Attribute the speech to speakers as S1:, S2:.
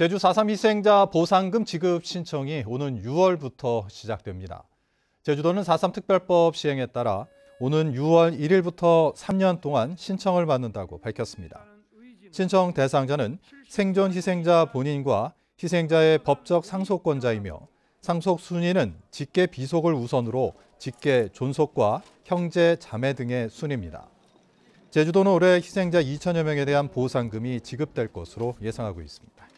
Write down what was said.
S1: 제주 4.3 희생자 보상금 지급 신청이 오는 6월부터 시작됩니다. 제주도는 4.3 특별법 시행에 따라 오는 6월 1일부터 3년 동안 신청을 받는다고 밝혔습니다. 신청 대상자는 생존 희생자 본인과 희생자의 법적 상속권자이며 상속 순위는 직계 비속을 우선으로 직계 존속과 형제, 자매 등의 순입니다. 제주도는 올해 희생자 2천여 명에 대한 보상금이 지급될 것으로 예상하고 있습니다.